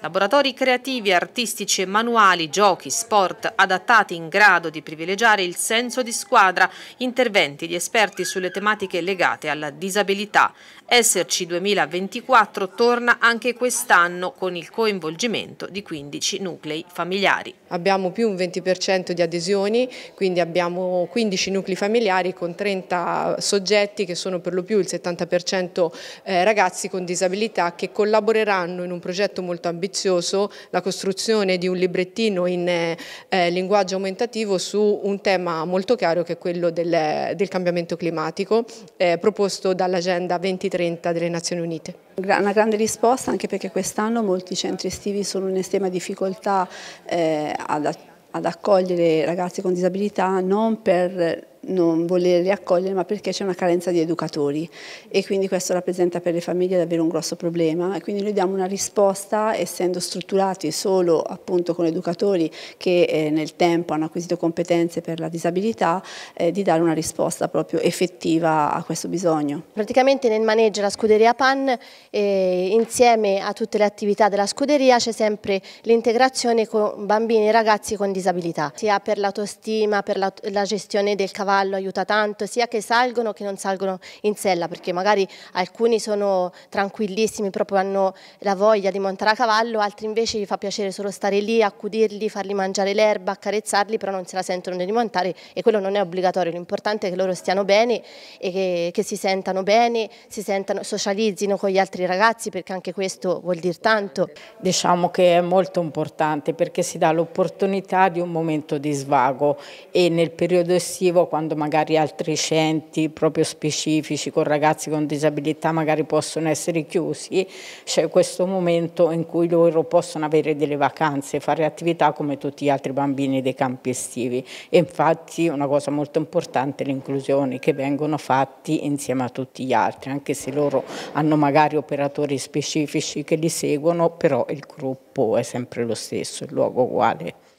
Laboratori creativi, artistici e manuali, giochi, sport adattati in grado di privilegiare il senso di squadra, interventi di esperti sulle tematiche legate alla disabilità. Esserci 2024 torna anche quest'anno con il coinvolgimento di 15 nuclei familiari. Abbiamo più un 20% di adesioni, quindi abbiamo 15 nuclei familiari con 30 soggetti che sono per lo più il 70% eh, ragazzi con disabilità che collaboreranno in un progetto molto ambizioso ambizioso la costruzione di un librettino in eh, eh, linguaggio aumentativo su un tema molto chiaro che è quello del, del cambiamento climatico eh, proposto dall'Agenda 2030 delle Nazioni Unite. Una grande risposta anche perché quest'anno molti centri estivi sono in estrema difficoltà eh, ad, ad accogliere ragazzi con disabilità non per non volerli accogliere ma perché c'è una carenza di educatori e quindi questo rappresenta per le famiglie davvero un grosso problema e quindi noi diamo una risposta essendo strutturati solo appunto con educatori che eh, nel tempo hanno acquisito competenze per la disabilità eh, di dare una risposta proprio effettiva a questo bisogno. Praticamente nel maneggio la scuderia PAN eh, insieme a tutte le attività della scuderia c'è sempre l'integrazione con bambini e ragazzi con disabilità sia per l'autostima, per la, la gestione del cavallo cavallo aiuta tanto, sia che salgono che non salgono in sella, perché magari alcuni sono tranquillissimi, proprio hanno la voglia di montare a cavallo, altri invece gli fa piacere solo stare lì, accudirli, farli mangiare l'erba, accarezzarli, però non se la sentono di montare e quello non è obbligatorio, l'importante è che loro stiano bene e che, che si sentano bene, si sentano, socializzino con gli altri ragazzi, perché anche questo vuol dire tanto. Diciamo che è molto importante perché si dà l'opportunità di un momento di svago e nel periodo estivo quando quando magari altri centri proprio specifici con ragazzi con disabilità magari possono essere chiusi, c'è questo momento in cui loro possono avere delle vacanze, fare attività come tutti gli altri bambini dei campi estivi. E infatti una cosa molto importante è l'inclusione, che vengono fatti insieme a tutti gli altri, anche se loro hanno magari operatori specifici che li seguono, però il gruppo è sempre lo stesso, il luogo uguale.